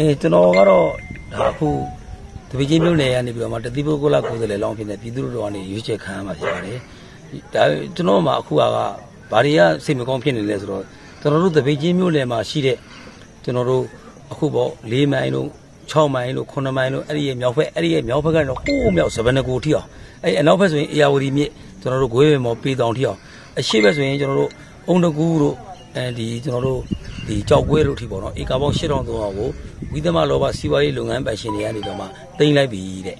အဲကျွန်တော်ကတော့ဒါအခုတပည့်ချင်းမြို့နယ်ကနေပြီးတော့မှတတိပုဂ္ဂလကိုယ်စားလှယ်လောင်းဖြစ်နေပြည်သူ့တော်ကနေရွေးချယ်ခံရမှာဖြစ်ပါတယ်ဒါကျွန်တော်မှအခုကဘာတွေကစိတ်မကောင်းဖြစ်နေလဲဆိုတော့ကျွန်တော်တို့တပည့်ချင်းမြို့နယ်မှာရှိတဲ့ကျွန်တော်တို့အခုပေါ့၄မိုင်လို့6မိုင်လို့9မိုင်လို့အဲ့ဒီရဲ့မြောက်ဖက်အဲ့ဒီရဲ့မြောက်ဖက်ကတော့ဟိုးမြောက်ဇဗနကိုထီအောင်အဲ့အနောက်ဖက်ဆိုရင်အေယာဝတီမြစ်ကျွန်တော်တို့ဂွေးပင်မော်ပေတောင်ထီအောင်အရှိဘက်ဆိုရင်ကျွန်တော်တို့အုံတကူတို့အဲဒီကျွန်တော်တို့ဒီကြောက်ပွဲတို့ထိပေါ့နော်ဧကပေါင်း8300ကိုဝိသမလောဘစီးပွားရေးလုပ်ငန်းပိုင်ရှင်တွေကနေတော့မှတင်လိုက်ပြီတဲ့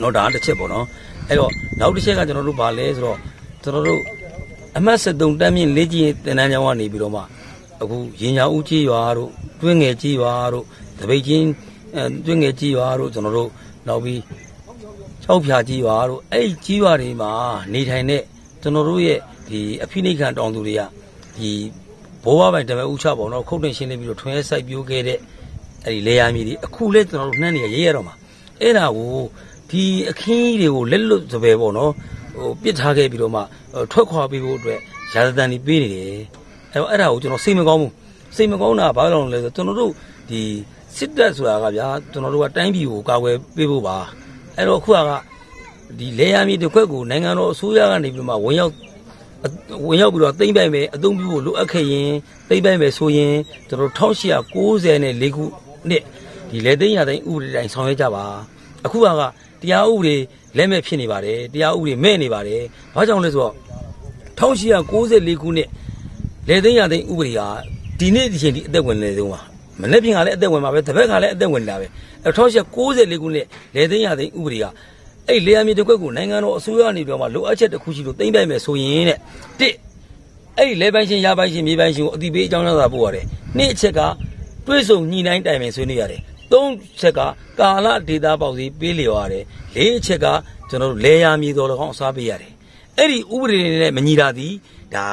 နော်ဒါတစ်ချက်ပေါ့နော်အဲ့တော့နောက်တစ်ချက်ကကျွန်တော်တို့ဗာလဲဆိုတော့ကျွန်တော်တို့အမှတ်73တန်းမြင့်လေးကြီးတင်တန်းကျောင်းကနေပြီးတော့မှအခုရင်ညာဦးကြီးရွာတို့တွင်းငယ်ကြီးရွာတို့တပိတ်ချင်းတွင်းငယ်ကြီးရွာတို့ကျွန်တော်တို့နောက်ပြီးချောက်ဖြာကြီးရွာတို့အဲ့ဒီကြီးရွာတွေမှာနေထိုင်တဲ့ကျွန်တော်တို့ရဲ့ဒီအဖိနိခံတောင်သူတွေကဒီဘိုးဘပိုင်တမဲဦးချပေါ့နော်ခုတ်တင်ရှင်းနေပြီးတော့ထွင်းရဲစိုက်ပြိုးခဲ့တဲ့အဲ့ဒီလေယာမြေတွေအခုလဲကျွန်တော်တို့နှမ်းနေရေးရတော့မှာအဲ့ဒါကိုဒီအခင်းကြီးတွေကိုလက်လွတ်စပယ်ပေါ့နော်ဟိုပစ်ထားခဲ့ပြီးတော့မှထွက်ခွာပေးဖို့အတွက်ရာဇသန်တွေပေးနေတယ်အဲ့တော့အဲ့ဒါကိုကျွန်တော်စိတ်မကောင်းဘူးစိတ်မကောင်းတာဘာလို့လဲဆိုတော့ကျွန်တော်တို့ဒီစစ်တပ်ဆိုတာကဗျာကျွန်တော်တို့ကတိုင်းပြည်ကိုကာကွယ်ပေးဖို့ပါအဲ့တော့အခုကဒီလေယာမြေတစ်ခွက်ကိုနိုင်ငံတော်အစိုးရကနေပြီးမှဝင်ရောက်ဝင်ရောက်ပြီးတော့သိမ့်ပိုင်မယ်အသုံးပြုဖို့လိုအပ်ခဲ့ရင်သိမ့်ပိုင်မယ်ဆိုရင်ကျွန်တော်1894ခုနှစ်ဒီလက်သိမ်းရတိုင်းဥပဒေတိုင်းဆောင်ရွက်ကြပါအခုကတရားဥပဒေလက်မဲ့ဖြစ်နေပါတယ်တရားဥပဒေမဲ့နေပါတယ်ဘာကြောင့်လဲဆိုတော့1894ခုနှစ်လက်သိမ်းရတိုင်းဥပဒေဟာဒီနေ့ဒီချိန်ဒီအသက်ဝင်နေဆုံးပါမနေ့ပြင်ကလည်းအသက်ဝင်ပါပဲတပတ်ကလည်းအသက်ဝင်တာပဲ1894ခုနှစ်လက်သိမ်းရတိုင်းဥပဒေဟာအဲ့လျှာမြေတစ်ခွက်ကိုနိုင်ငံတော်အစိုးရအနေပြောမှာလိုအပ်ချက်တစ်ခုရှိလို့သိမ့်ပြိုင်မယ်ဆိုရင်တဲ့တစ်အဲ့လဲပိုင်းချင်းရပိုင်းချင်းမြေပိုင်းချင်းကိုအတိပေးအကြောင်းရတာပို့ရတယ်နှစ်အချက်ကတွဲဆုံညှိနှိုင်းတိုင်ပင်ဆွေးနွေးရတယ်သုံးချက်ကကာလဒေတာပေါက်စီပေးလျော်ရတယ်လေးချက်ကကျွန်တော်တို့လဲရမြေတော်၎င်းအစားပေးရတယ်အဲ့ဒီဥပဒေနဲ့မညီတာသည်ဒါ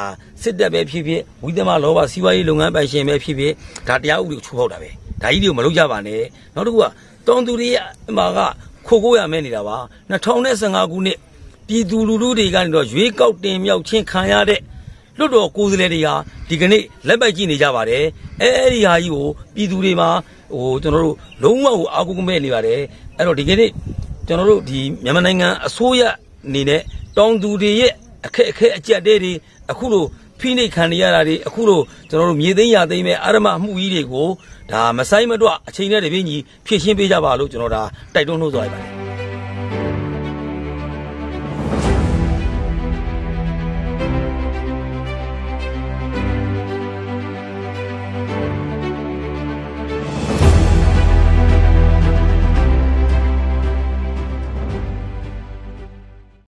စစ်တပ်ပဲဖြစ်ဖြစ်ဝိသမလောဘစီးပွားရေးလုပ်ငန်းပိုင်ရှင်ပဲဖြစ်ဖြစ်ဒါတရားဥပဒေကိုချိုးဖောက်တာပဲဒါကြီးတွေကိုမလုပ်ကြပါနဲ့နောက်တစ်ခုကတောင်သူတွေရဲ့အမှားကခိုကိုရမဲနေတာပါ2015ခုနှစ်ပြည်သူလူထုတွေကနေတော့ရွေးကောက်တင်မြောက်ချင်းခံရတဲ့လွတ်တော်ကိုယ်စားလှယ်တွေဟာဒီကနေ့လက်ပိုက်ကြည့်နေကြပါတယ်အဲအဲ့ဒီဟာကြီးကိုပြည်သူတွေမှာဟိုကျွန်တော်တို့လုံးဝကိုအားကိုးမဲ့နေပါတယ်အဲ့တော့ဒီကနေ့ကျွန်တော်တို့ဒီမြန်မာနိုင်ငံအစိုးရအနေနဲ့တောင်သူတွေရဲ့အခက်အခဲအကြက်တဲတွေအခုလို့ဖိနှိပ်ခံနေရတာတွေအခုလိုကျွန်တော်တို့မြေသိမ်းရသိမ်းမဲ့အာရမမှုကြီးတွေကိုဒါမဆိုင်မတွအချိန်နဲ့တပြေးညီဖြည့်ရှင်းပေးကြပါလို့ကျွန်တော်ဒါတိုက်တွန်းလို့ဆိုရပါတယ်